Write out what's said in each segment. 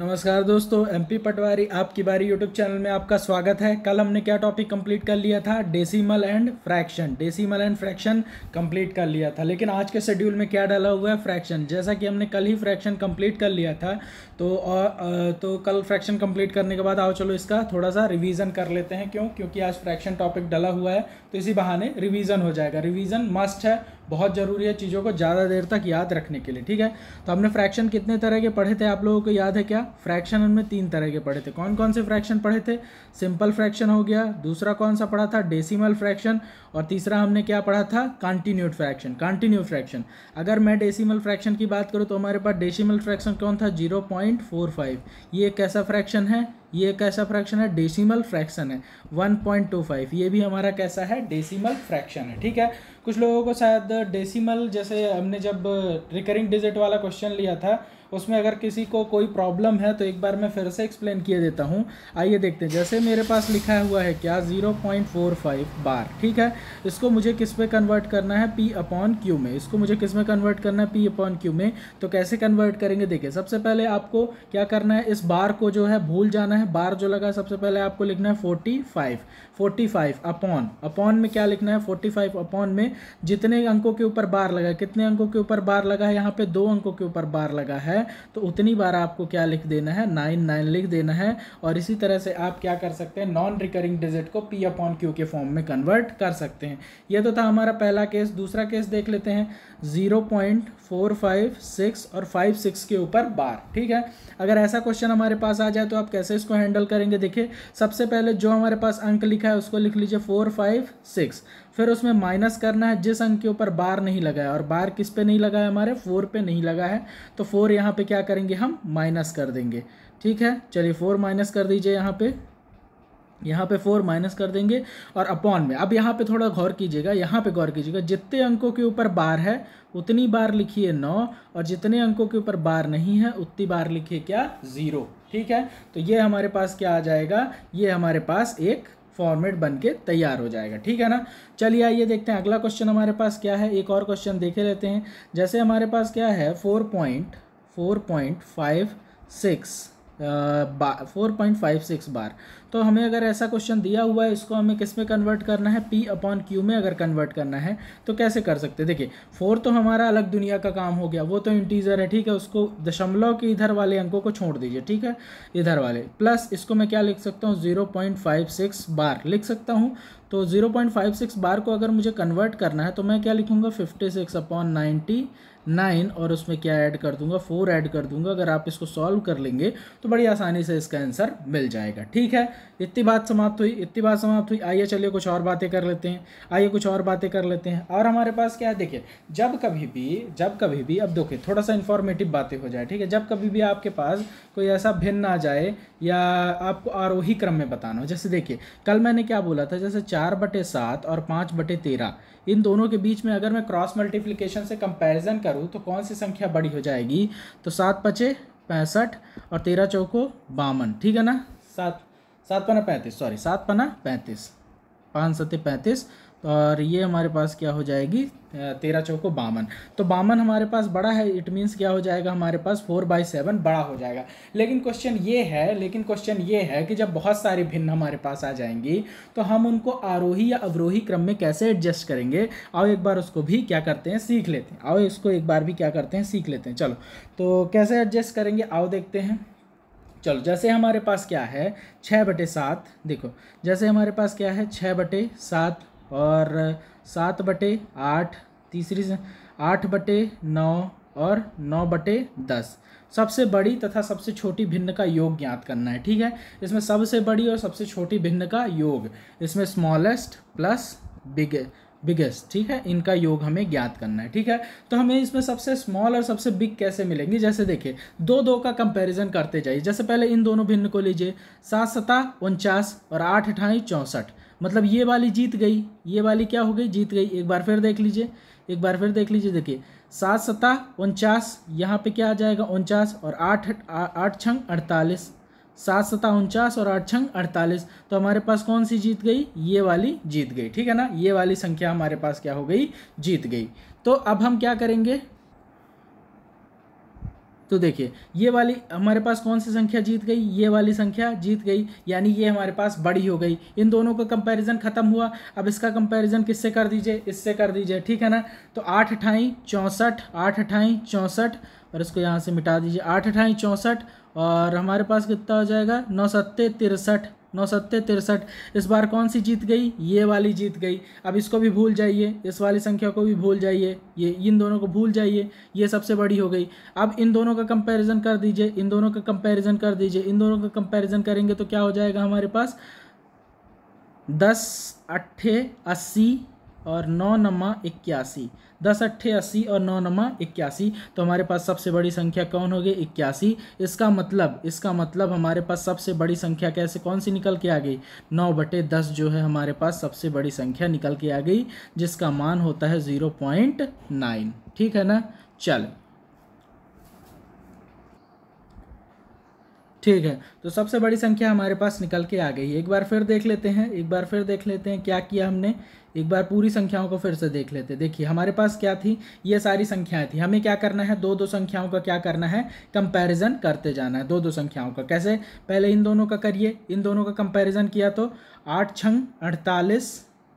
नमस्कार दोस्तों एमपी पटवारी आपकी बारी यूट्यूब चैनल में आपका स्वागत है कल हमने क्या टॉपिक कंप्लीट कर लिया था decimal and fraction decimal and fraction complete कर लिया था लेकिन आज के शेड्यूल में क्या डाला हुआ है फ्रैक्शन जैसा कि हमने कल ही फ्रैक्शन कंप्लीट कर लिया था तो आ, तो कल फ्रैक्शन कंप्लीट करने के बाद आओ चलो इसका थोड़ा सा रिविज़न कर लेते हैं क्यों क्योंकि आज फ्रैक्शन टॉपिक डला हुआ है तो इसी बहाने रिविज़न हो जाएगा रिविज़न मस्ट है बहुत ज़रूरी है चीज़ों को ज़्यादा देर तक याद रखने के लिए ठीक है तो हमने फ्रैक्शन कितने तरह के पढ़े थे आप लोगों को याद है क्या फ्रैक्शन हमने तीन तरह के पढ़े थे कौन कौन से फ्रैक्शन पढ़े थे सिंपल फ्रैक्शन हो गया दूसरा कौन सा पढ़ा था डेसीमल फ्रैक्शन और तीसरा हमने क्या पढ़ा था कॉन्टीन्यूड फ्रैक्शन कॉन्टीन्यू फ्रैक्शन अगर मैं डेसीमल फ्रैक्शन की बात करूँ तो हमारे पास डेसीमल फ्रैक्शन कौन था जीरो पॉइंट फोर फाइव ये एक कैसा फ्रैक्शन है ये एक कैसा फ्रैक्शन है डेसीमल फ्रैक्शन है वन पॉइंट टू फाइव ये भी हमारा कैसा है डेसीमल फ्रैक्शन है ठीक है कुछ लोगों को शायद डेसिमल जैसे हमने जब रिकरिंग डिजिट वाला क्वेश्चन लिया था उसमें अगर किसी को कोई प्रॉब्लम है तो एक बार मैं फिर से एक्सप्लेन किया देता हूँ आइए देखते हैं जैसे मेरे पास लिखा हुआ है क्या zero point four five bar ठीक है इसको मुझे किस पे कन्वर्ट करना है पी अपॉन क्यू में इसको मुझे किस में कन्वर्ट करना है पी अपॉन क्यू में तो कैसे कन्वर्ट करेंगे देखिए सबसे पहले आपको क्या करना है इस बार को जो है भूल जाना है बार जो लगा सबसे पहले आपको लिखना है forty five forty five upon upon में क्या लिखना है फोर्टी फाइव अपॉन में जितने अंकों के ऊपर बार लगा कितने अंकों के ऊपर बार लगा है यहाँ पे दो अंकों के ऊपर बार लगा है है तो उतनी बार आपको क्या लिख देना है नाइन नाइन लिख देना है और इसी तरह से आप क्या कर सकते हैं नॉन रिकरिंग डिजिट को पी अपॉन क्यू के फॉर्म में कन्वर्ट कर सकते हैं यह तो था हमारा पहला केस दूसरा केस देख लेते हैं zero point four five six और फाइव सिक्स के ऊपर बार ठीक है अगर ऐसा क्वेश्चन हमारे पास आ जाए तो आप कैसे इसको हैंडल करेंगे देखिए सबसे पहले जो हमारे पास अंक लिखा है उसको लिख लीजिए फोर फाइव सिक्स फिर उसमें माइनस करना है जिस अंक के ऊपर बार नहीं लगा है और बार किस पे नहीं लगा है हमारे फोर पे नहीं लगा है तो फोर यहाँ पे क्या करेंगे हम माइनस कर देंगे ठीक है चलिए फोर माइनस कर दीजिए यहाँ पे यहाँ पे फोर माइनस कर देंगे और अपॉन में अब यहाँ पे थोड़ा गौर कीजिएगा यहाँ पे गौर कीजिएगा जितने अंकों के ऊपर बार है उतनी बार लिखिए नौ और जितने अंकों के ऊपर बार नहीं है उतनी बार लिखिए क्या ज़ीरो ठीक है तो ये हमारे पास क्या आ जाएगा ये हमारे पास एक फॉर्मेट बन के तैयार हो जाएगा ठीक है ना चलिए आइए देखते हैं अगला क्वेश्चन हमारे पास क्या है एक और क्वेश्चन देखे लेते हैं जैसे हमारे पास क्या है four point four point five six four point five six bar तो हमें अगर ऐसा क्वेश्चन दिया हुआ है इसको हमें किस में कन्वर्ट करना है पी अपॉन क्यू में अगर कन्वर्ट करना है तो कैसे कर सकते हैं देखिए फोर तो हमारा अलग दुनिया का काम हो गया वो तो इंटीजर है ठीक है उसको दशमलव के इधर वाले अंकों को छोड़ दीजिए ठीक है इधर वाले प्लस इसको मैं क्या लिख सकता हूँ zero point five six bar लिख सकता हूँ तो zero point five six bar को अगर मुझे कन्वर्ट करना है तो मैं क्या लिखूँगा fifty six upon ninety nine और उसमें क्या ऐड कर दूंगा फोर ऐड कर दूंगा अगर आप इसको सॉल्व कर लेंगे तो बड़ी आसानी से इसका आंसर मिल जाएगा ठीक है इतनी बात समाप्त हुई इतनी बात समाप्त हुई आइए चलिए कुछ और बातें कर लेते हैं आइए कुछ और बातें कर लेते हैं और हमारे पास क्या है देखिए जब कभी भी जब कभी भी अब देखिए थोड़ा सा इन्फॉर्मेटिव बातें हो जाए ठीक है जब कभी भी आपके पास कोई ऐसा भिन्न आ जाए या आपको आरोही क्रम में बताना हो जैसे देखिए कल मैंने क्या बोला था जैसे चार बटे सात और पाँच बटे तेरह इन दोनों के बीच में अगर मैं क्रॉस मल्टीप्लीकेशन से कंपेरिजन कर करूँ तो कौन सी संख्या बड़ी हो जाएगी तो सात पचे पैंसठ और तेरह चौको बावन ठीक है ना सात सात पना पैंतीस सॉरी सात पना पैंतीस पाँच सत्य पैंतीस और ये हमारे पास क्या हो जाएगी तेरह चौको बावन तो बावन हमारे पास बड़ा है इट मीन्स क्या हो जाएगा हमारे पास फोर बाई सेवन बड़ा हो जाएगा लेकिन क्वेश्चन ये है लेकिन क्वेश्चन ये है कि जब बहुत सारी भिन्न हमारे पास आ जाएंगी तो हम उनको आरोही या अवरोही क्रम में कैसे एडजस्ट करेंगे आओ एक बार उसको भी क्या करते हैं सीख लेते हैं आओ इसको एक बार भी क्या करते हैं सीख लेते हैं चलो तो कैसे एडजस्ट करेंगे आओ देखते हैं चलो जैसे हमारे पास क्या है छः बटे सात देखो जैसे हमारे पास क्या है छः बटे सात और सात बटे आठ तीसरी आठ बटे नौ और नौ बटे दस सबसे बड़ी तथा सबसे छोटी भिन्न का योग ज्ञात करना है ठीक है इसमें सबसे बड़ी और सबसे छोटी भिन्न का योग इसमें स्मॉलेस्ट प्लस बिग बिगेस्ट ठीक है इनका योग हमें ज्ञात करना है ठीक है तो हमें इसमें सबसे स्मॉल और सबसे बिग कैसे मिलेंगे जैसे देखिए दो दो का कंपैरिजन करते जाइए जैसे पहले इन दोनों भिन्न को लीजिए सात सता उनचास और आठ अठाई चौंसठ मतलब ये वाली जीत गई ये वाली क्या हो गई जीत गई एक बार फिर देख लीजिए एक बार फिर देख लीजिए देखिए सात सत्ता उनचास यहाँ पे क्या आ जाएगा उनचास और आठ आठ छंग अड़तालीस सात सता उनचास और आठ छंग अड़तालीस तो हमारे पास कौन सी जीत गई ये वाली जीत गई ठीक है ना ये वाली संख्या हमारे पास क्या हो गई जीत गई तो अब हम क्या करेंगे तो देखिए ये वाली हमारे पास कौन सी संख्या जीत गई ये वाली संख्या जीत गई यानी ये हमारे पास बड़ी हो गई इन दोनों का कंपैरिजन खत्म हुआ अब इसका कंपैरिजन किससे कर दीजिए इससे कर दीजिए ठीक है ना तो आठ अठाई चौंसठ आठ अठाई चौंसठ और इसको यहाँ से मिटा दीजिए आठ अठाई चौंसठ और हमारे पास कितना हो जाएगा नौ सत्ते तिरसठ नौ सत्ते तिरसठ इस बार कौन सी जीत गई ये वाली जीत गई अब इसको भी भूल जाइए इस वाली संख्या को भी भूल जाइए ये इन दोनों को भूल जाइए ये सबसे बड़ी हो गई अब इन दोनों का कंपैरिजन कर दीजिए इन दोनों का कंपैरिजन कर दीजिए इन दोनों का कंपैरिजन करेंगे तो क्या हो जाएगा हमारे पास दस अट्ठे अस्सी और नौ नमा इक्यासी दस अट्ठे अस्सी और नौ नमा इक्यासी तो हमारे पास सबसे बड़ी संख्या कौन होगी इक्यासी इसका मतलब इसका मतलब हमारे पास सबसे बड़ी संख्या कैसे कौन सी निकल के आ गई नौ बटे दस जो है हमारे पास सबसे बड़ी संख्या निकल के आ गई जिसका मान होता है ज़ीरो पॉइंट नाइन ठीक है ना चल ठीक है तो सबसे बड़ी संख्या हमारे पास निकल के आ गई एक बार फिर देख लेते हैं एक बार फिर देख लेते हैं क्या किया हमने एक बार पूरी संख्याओं को फिर से देख लेते देखिए हमारे पास क्या थी ये सारी संख्याएं थी हमें क्या करना है दो दो संख्याओं का क्या करना है कंपैरिजन करते जाना है दो दो संख्याओं का कैसे पहले इन दोनों का करिए इन दोनों का कंपैरिजन किया तो आठ छंग अड़तालीस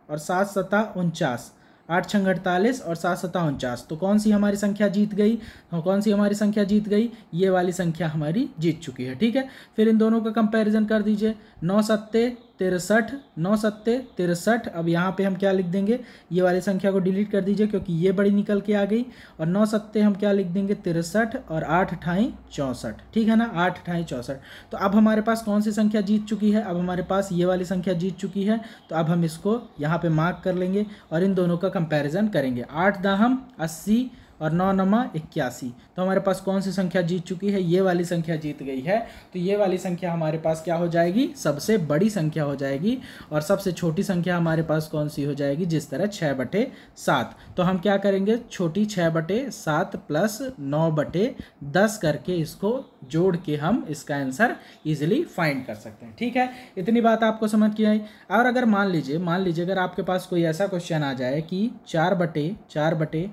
और सात सता उनचास आठ छंग अड़तालीस और सात सता उनचास तो कौन सी हमारी संख्या जीत गई हाँ, कौन सी हमारी संख्या जीत गई ये वाली संख्या हमारी जीत चुकी है ठीक है फिर इन दोनों का कंपैरिजन कर दीजिए नौ सत्ते तिरसठ नौ सत्ते तिरसठ अब यहाँ पे हम क्या लिख देंगे ये वाली संख्या को डिलीट कर दीजिए क्योंकि ये बड़ी निकल के आ गई और नौ सत्ते हम क्या लिख देंगे तिरसठ और आठ ठाई चौंसठ ठीक है ना आठ ठाई चौंसठ तो अब हमारे पास कौन सी संख्या जीत चुकी है अब हमारे पास ये वाली संख्या जीत चुकी है तो अब हम इसको यहाँ पर मार्क कर लेंगे और इन दोनों का कंपेरिजन करेंगे आठ दाहम अस्सी और नौ नमा इक्यासी तो हमारे पास कौन सी संख्या जीत चुकी है ये वाली संख्या जीत गई है तो ये वाली संख्या हमारे पास क्या हो जाएगी सबसे बड़ी संख्या हो जाएगी और सबसे छोटी संख्या हमारे पास कौन सी हो जाएगी जिस तरह छः बटे सात तो हम क्या करेंगे छोटी छः बटे सात प्लस नौ बटे दस करके इसको जोड़ के हम इसका आंसर ईजिली फाइंड कर सकते हैं ठीक है इतनी बात आपको समझ की आई और अगर मान लीजिए मान लीजिए अगर आपके पास कोई ऐसा क्वेश्चन आ जाए कि चार बटे चार बटे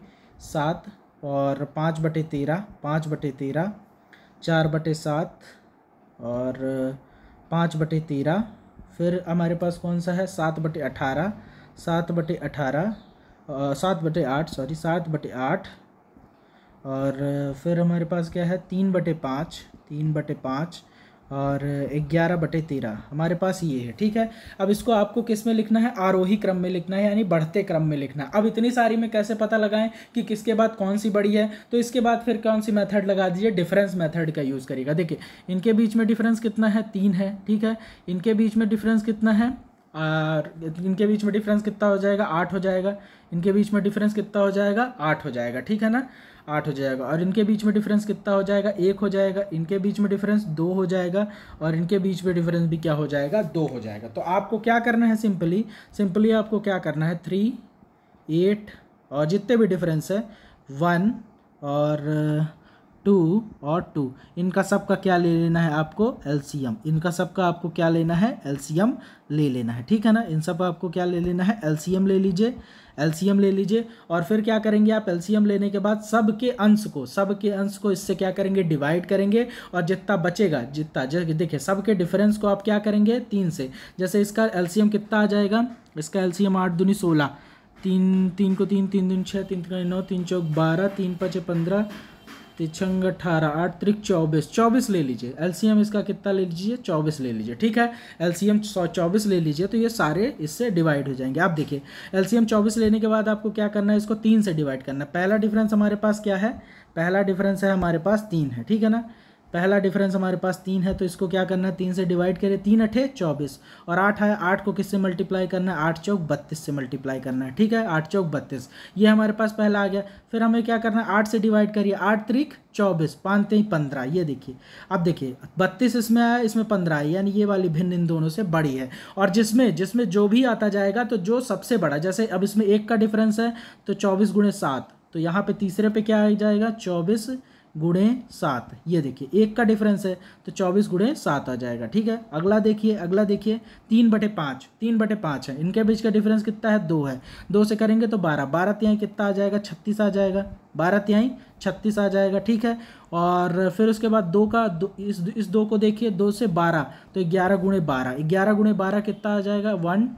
सात और पाँच बटे तेरह पाँच बटे तेरह चार बटे सात और पाँच बटे तेरह फिर हमारे पास कौन सा है सात बटे अठारह सात बटे अठारह सात बटे आठ सॉरी सात बटे आठ और फिर हमारे पास क्या है तीन बटे पाँच तीन बटे पाँच और ग्यारह बटे तेरह हमारे पास ये है ठीक है अब इसको आपको किस में लिखना है आरोही क्रम में लिखना है यानी बढ़ते क्रम में लिखना है अब इतनी सारी में कैसे पता लगाएं कि किसके बाद कौन सी बड़ी है तो इसके बाद फिर कौन सी मेथड लगा दीजिए डिफरेंस मेथड का यूज़ करिएगा देखिए इनके बीच में डिफरेंस कितना है तीन है ठीक है इनके बीच में डिफरेंस कितना है और इनके बीच में डिफरेंस कितना हो जाएगा आठ हो जाएगा इनके बीच में डिफरेंस कितना हो जाएगा आठ हो जाएगा ठीक है ना आठ हो जाएगा और इनके बीच में डिफरेंस कितना हो जाएगा एक हो जाएगा इनके बीच में डिफरेंस दो हो जाएगा और इनके बीच में डिफरेंस भी क्या हो जाएगा दो हो जाएगा तो आपको क्या करना है सिंपली सिंपली आपको क्या करना है थ्री एट और जितने भी डिफरेंस है वन और टू और टू इनका सबका क्या ले लेना है आपको एलसीएम इनका सबका आपको क्या लेना है एलसीएम ले लेना है ठीक है ना इन सब का आपको क्या ले लेना है एलसीएम ले लीजिए एलसीएम ले लीजिए और फिर क्या करेंगे आप एलसीएम लेने के बाद सब के अंश को सब के अंश को इससे क्या करेंगे डिवाइड करेंगे और जितना बचेगा जितना देखिए सब के डिफरेंस को आप क्या करेंगे तीन से जैसे इसका एलसीएम कितना आ जाएगा इसका एलसीएम आठ दूनी सोलह तीन तीन को तीन तीन दून छः तीन तीन नौ तीन चौक बारह तीन पचे पंद्रह तिछंग अठारह आठ त्रिक चौबीस चौबीस ले लीजिए एलसीएम इसका कितना ले लीजिए चौबीस ले लीजिए ठीक है एलसीएम चौबीस ले लीजिए तो ये सारे इससे डिवाइड हो जाएंगे आप देखिए एलसीएम चौबीस लेने के बाद आपको क्या करना है इसको तीन से डिवाइड करना है पहला डिफरेंस हमारे पास क्या है पहला डिफरेंस है हमारे पास तीन है ठीक है ना पहला डिफरेंस हमारे पास तीन है तो इसको क्या करना है तीन से डिवाइड करें तीन अठे चौबीस और आठ है आठ को किससे मल्टीप्लाई करना है आठ चौक बत्तीस से मल्टीप्लाई करना है ठीक है आठ चौक बत्तीस ये हमारे पास पहला आ गया फिर हमें क्या करना है आठ से डिवाइड करिए आठ तरीक चौबीस पाँच तेई पंद्रह ये देखिए अब देखिए बत्तीस इसमें आया इसमें पंद्रह आई यानी ये वाली भिन्न इन दोनों से बड़ी है और जिसमें जिसमें जो भी आता जाएगा तो जो सबसे बड़ा जैसे अब इसमें एक का डिफरेंस है तो चौबीस गुणे सात तो यहाँ पे तीसरे पे क्या आ जाएगा चौबीस गुणे सात ये देखिए एक का डिफरेंस है तो चौबीस गुणे सात आ जाएगा ठीक है अगला देखिए अगला देखिए तीन बटे पाँच तीन बटे पाँच है इनके बीच का डिफरेंस कितना है दो है दो से करेंगे तो बारह बारह तिहाई कितना आ जाएगा छत्तीस आ जाएगा बारह तिहाई छत्तीस आ जाएगा ठीक है और फिर उसके बाद दो का दो इस इस दो को देखिए दो से बारह तो ग्यारह गुणे बारह ग्यारह गुणे बारह कितना आ जाएगा वन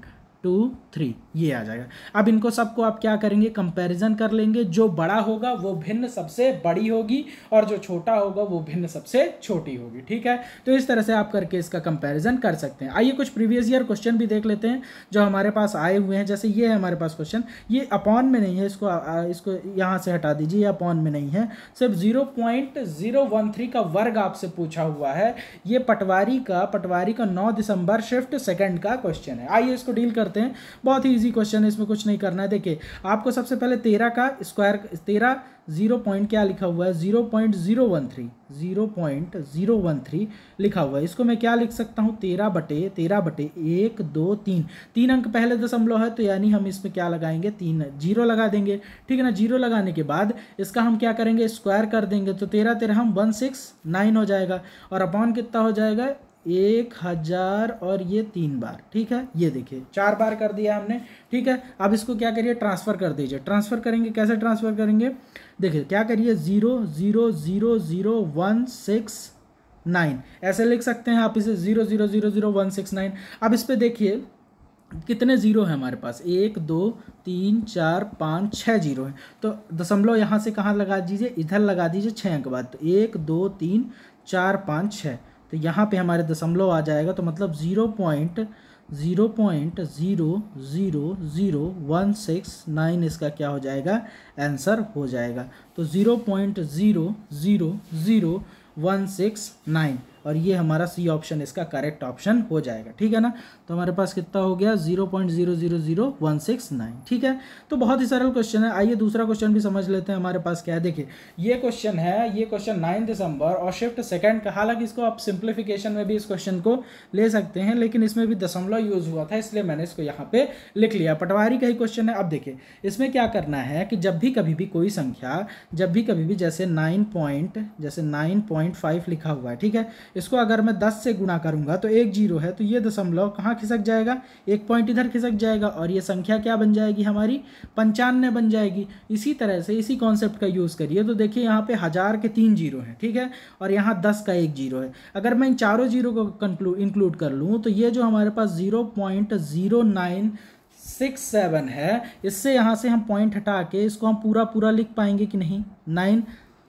टू थ्री ये आ जाएगा अब इनको सबको आप क्या करेंगे कंपैरिजन कर लेंगे जो बड़ा होगा वो भिन्न सबसे बड़ी होगी और जो छोटा होगा वो भिन्न सबसे छोटी होगी ठीक है तो इस तरह से आप करके इसका कंपैरिजन कर सकते हैं आइए कुछ प्रीवियस ईयर क्वेश्चन भी देख लेते हैं जो हमारे पास आए हुए हैं जैसे ये है हमारे पास क्वेश्चन ये अपॉन में नहीं है इसको इसको यहाँ से हटा दीजिए ये अपॉन में नहीं है सिर्फ zero point zero one three का वर्ग आपसे पूछा हुआ है ये पटवारी का पटवारी का नौ दिसंबर शिफ्ट सेकेंड का क्वेश्चन है आइए इसको डील करते करते हैं बहुत ही ईजी क्वेश्चन है इसमें कुछ नहीं करना है देखिए आपको सबसे पहले तेरह का स्क्वायर तेरह जीरो पॉइंट क्या लिखा हुआ है zero point zero one three zero point zero one three लिखा हुआ है इसको मैं क्या लिख सकता हूँ तेरह बटे तेरह बटे एक दो तीन तीन अंक पहले दशमलव है तो यानी हम इसमें क्या लगाएंगे तीन जीरो लगा देंगे ठीक है ना जीरो लगाने के बाद इसका हम क्या करेंगे स्क्वायर कर देंगे तो तेरह तेरह हम वन सिक्स नाइन हो जाएगा और अपॉन कितना हो जाएगा एक हजार और ये तीन बार ठीक है ये देखिए चार बार कर दिया हमने ठीक है अब इसको क्या करिए ट्रांसफ़र कर दीजिए ट्रांसफ़र करेंगे कैसे ट्रांसफ़र करेंगे देखिए क्या करिए zero zero zero zero one six nine ऐसे लिख सकते हैं आप इसे zero zero zero zero one six nine अब इस पर देखिए कितने ज़ीरो हैं हमारे पास एक दो तीन चार पाँच छः जीरो हैं तो दशमलव यहाँ से कहाँ लगा दीजिए इधर लगा दीजिए छः अंक बाद तो एक दो तीन चार पाँच छः तो यहाँ पे हमारे दशमलव आ जाएगा तो मतलब zero point zero point zero zero zero one six nine इसका क्या हो जाएगा आंसर हो जाएगा तो zero point zero zero zero one six nine और ये हमारा सी ऑप्शन इसका करेक्ट ऑप्शन हो जाएगा ठीक है ना तो हमारे पास कितना हो गया zero point zero zero zero one six nine ठीक है तो बहुत ही सरल क्वेश्चन है आइए दूसरा क्वेश्चन भी समझ लेते हैं हमारे पास क्या है देखिए ये क्वेश्चन है ये क्वेश्चन नाइन दिसंबर और शिफ्ट सेकेंड का हालांकि इसको आप सिंप्लीफिकेशन में भी इस क्वेश्चन को ले सकते हैं लेकिन इसमें भी दशमलव यूज हुआ था इसलिए मैंने इसको यहाँ पे लिख लिया पटवारी का ही क्वेश्चन है अब देखिए इसमें क्या करना है कि जब भी कभी भी कोई संख्या जब भी कभी भी जैसे नाइन पॉइंट जैसे नाइन पॉइंट फाइव लिखा हुआ है ठीक है इसको अगर मैं दस से गुणा करूंगा तो एक जीरो है तो ये दशमलव कहाँ खिसक जाएगा एक पॉइंट इधर खिसक जाएगा और ये संख्या क्या बन जाएगी हमारी पंचानवे बन जाएगी इसी तरह से इसी कॉन्सेप्ट का यूज़ करिए तो देखिए यहाँ पे हज़ार के तीन जीरो हैं ठीक है और यहाँ दस का एक जीरो है अगर मैं इन चारों जीरो को कंक्लू इंक्लूड कर लूँ तो ये जो हमारे पास zero point zero nine six seven है इससे यहाँ से हम पॉइंट हटा के इसको हम पूरा पूरा लिख पाएंगे कि नहीं नाइन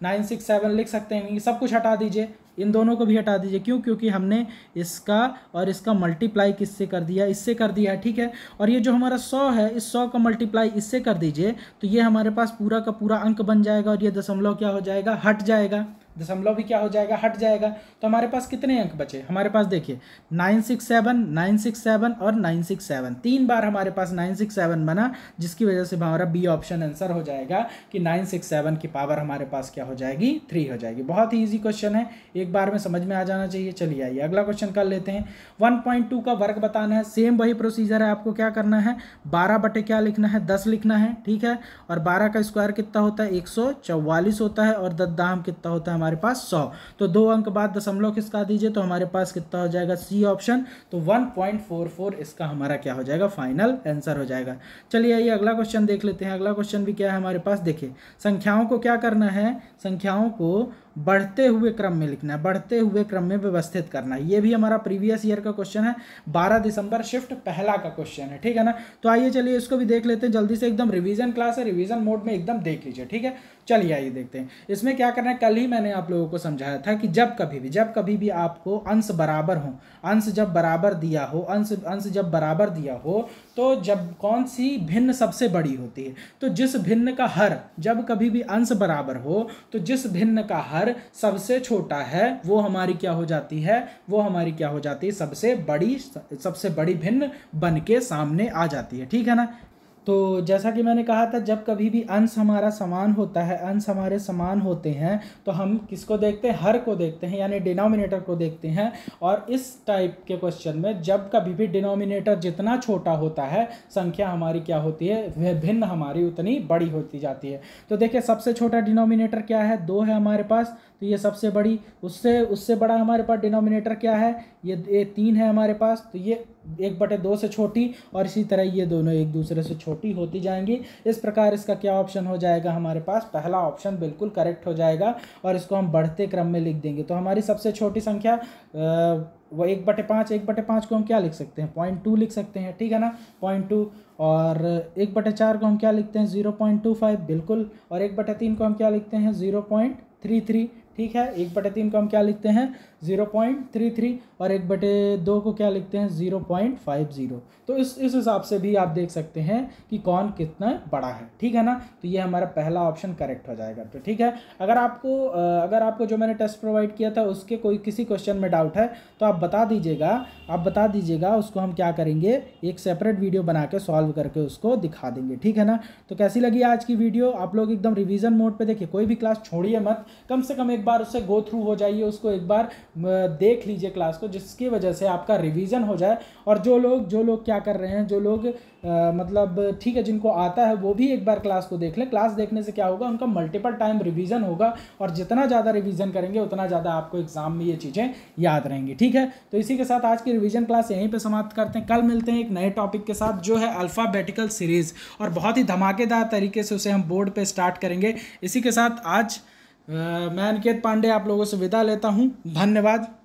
नाइन सिक्स सेवन लिख सकते हैं सब कुछ हटा दीजिए इन दोनों को भी हटा दीजिए क्यों क्योंकि हमने इसका और इसका मल्टीप्लाई किससे कर दिया इससे कर दिया ठीक है और ये जो हमारा सौ है इस सौ का मल्टीप्लाई इससे कर दीजिए तो ये हमारे पास पूरा का पूरा अंक बन जाएगा और ये दशमलव क्या हो जाएगा हट जाएगा दशमलव भी क्या हो जाएगा हट जाएगा तो हमारे पास कितने अंक बचे हमारे पास देखिए nine six seven nine six seven और नाइन सिक्स सेवन तीन बार हमारे पास नाइन सिक्स सेवन बना जिसकी वजह से हमारा बी ऑप्शन आंसर हो जाएगा कि नाइन सिक्स सेवन की पावर हमारे पास क्या हो जाएगी थ्री हो जाएगी बहुत ही ईजी क्वेश्चन है एक बार में समझ में आ जाना चाहिए चलिए आइए अगला क्वेश्चन कर लेते हैं वन पॉइंट टू का वर्ग बताना है सेम वही प्रोसीजर है आपको क्या करना है बारह बटे क्या लिखना है दस लिखना है ठीक है और बारह का स्क्वायर कितना होता है एक होता है और दस कितना होता है हमारे पास सौ तो दो अंक बाद दशमलव किसका दीजिए तो हमारे पास कितना हो जाएगा सी ऑप्शन तो वन पॉइंट फोर फोर इसका हमारा क्या हो जाएगा फाइनल आंसर हो जाएगा चलिए ये अगला क्वेश्चन देख लेते हैं अगला क्वेश्चन भी क्या है हमारे पास देखिए संख्याओं को क्या करना है संख्याओं को बढ़ते हुए क्रम में लिखना है बढ़ते हुए क्रम में व्यवस्थित करना है ये भी हमारा प्रीवियस ईयर का क्वेश्चन है 12 दिसंबर शिफ्ट पहला का क्वेश्चन है ठीक है ना तो आइए चलिए इसको भी देख लेते हैं जल्दी से एकदम रिवीजन क्लास है रिवीजन मोड में एकदम देख लीजिए ठीक है चलिए आइए देखते हैं इसमें क्या करना है कल ही मैंने आप लोगों को समझाया था कि जब कभी भी जब कभी भी आपको अंश बराबर हो अंश जब बराबर दिया हो अंश अंश जब बराबर दिया हो तो जब कौन सी भिन्न सबसे बड़ी होती है तो जिस भिन्न का हर जब कभी भी अंश बराबर हो तो जिस भिन्न का हर सबसे छोटा है वो हमारी क्या हो जाती है वो हमारी क्या हो जाती है सबसे बड़ी सबसे बड़ी भिन्न बन के सामने आ जाती है ठीक है ना तो जैसा कि मैंने कहा था जब कभी भी अंश हमारा समान होता है अंश हमारे समान होते हैं तो हम किसको देखते हैं हर को देखते हैं यानी डिनोमिनेटर को देखते हैं और इस टाइप के क्वेश्चन में जब कभी भी डिनोमिनेटर जितना छोटा होता है संख्या हमारी क्या होती है विभिन्न भिन्न हमारी उतनी बड़ी होती जाती है तो देखिए सबसे छोटा डिनोमिनेटर क्या है दो है हमारे पास तो ये सबसे बड़ी उससे उससे बड़ा हमारे पास डिनोमिनेटर क्या है ये ये तीन है हमारे पास तो ये एक बटे दो से छोटी और इसी तरह ये दोनों एक दूसरे से छोटी होती जाएंगी इस प्रकार इसका क्या ऑप्शन हो जाएगा हमारे पास पहला ऑप्शन बिल्कुल करेक्ट हो जाएगा और इसको हम बढ़ते क्रम में लिख देंगे तो हमारी सबसे छोटी संख्या वो एक बटे पाँच एक बटे पाँच को हम क्या लिख सकते हैं पॉइंट टू लिख सकते हैं ठीक है ना पॉइंट टू और एक बटे चार को हम क्या लिखते हैं ज़ीरो पॉइंट टू फाइव बिल्कुल और एक बटे तीन को हम क्या लिखते हैं ज़ीरो पॉइंट थ्री थ्री ठीक है एक बटे तीन को हम क्या लिखते हैं ज़ीरो पॉइंट थ्री थ्री और एक बटे दो को क्या लिखते हैं ज़ीरो पॉइंट फाइव ज़ीरो तो इस इस हिसाब से भी आप देख सकते हैं कि कौन कितना बड़ा है ठीक है ना तो ये हमारा पहला ऑप्शन करेक्ट हो जाएगा तो ठीक है अगर आपको अगर आपको जो मैंने टेस्ट प्रोवाइड किया था उसके कोई किसी क्वेश्चन में डाउट है तो आप बता दीजिएगा आप बता दीजिएगा उसको हम क्या करेंगे एक सेपरेट वीडियो बना के सॉल्व करके उसको दिखा देंगे ठीक है ना तो कैसी लगी आज की वीडियो आप लोग एकदम रिविज़न मोड पर देखिए कोई भी क्लास छोड़िए मत कम से कम एक बार उसे गो थ्रू हो जाइए उसको एक बार देख लीजिए क्लास को जिसकी वजह से आपका रिवीजन हो जाए और जो लोग जो लोग क्या कर रहे हैं जो लोग आ, मतलब ठीक है जिनको आता है वो भी एक बार क्लास को देख लें क्लास देखने से क्या होगा उनका मल्टीपल टाइम रिविज़न होगा और जितना ज़्यादा रिविज़न करेंगे उतना ज़्यादा आपको एग्ज़ाम में ये चीज़ें याद रहेंगी ठीक है तो इसी के साथ आज की रिविज़न क्लास यहीं पर समाप्त करते हैं कल मिलते हैं एक नए टॉपिक के साथ जो है अल्फ़ाबेटिकल सीरीज़ और बहुत ही धमाकेदार तरीके से उसे हम बोर्ड पर स्टार्ट करेंगे इसी के साथ आज मैं अनिकेत पांडे आप लोगों से विदा लेता हूँ धन्यवाद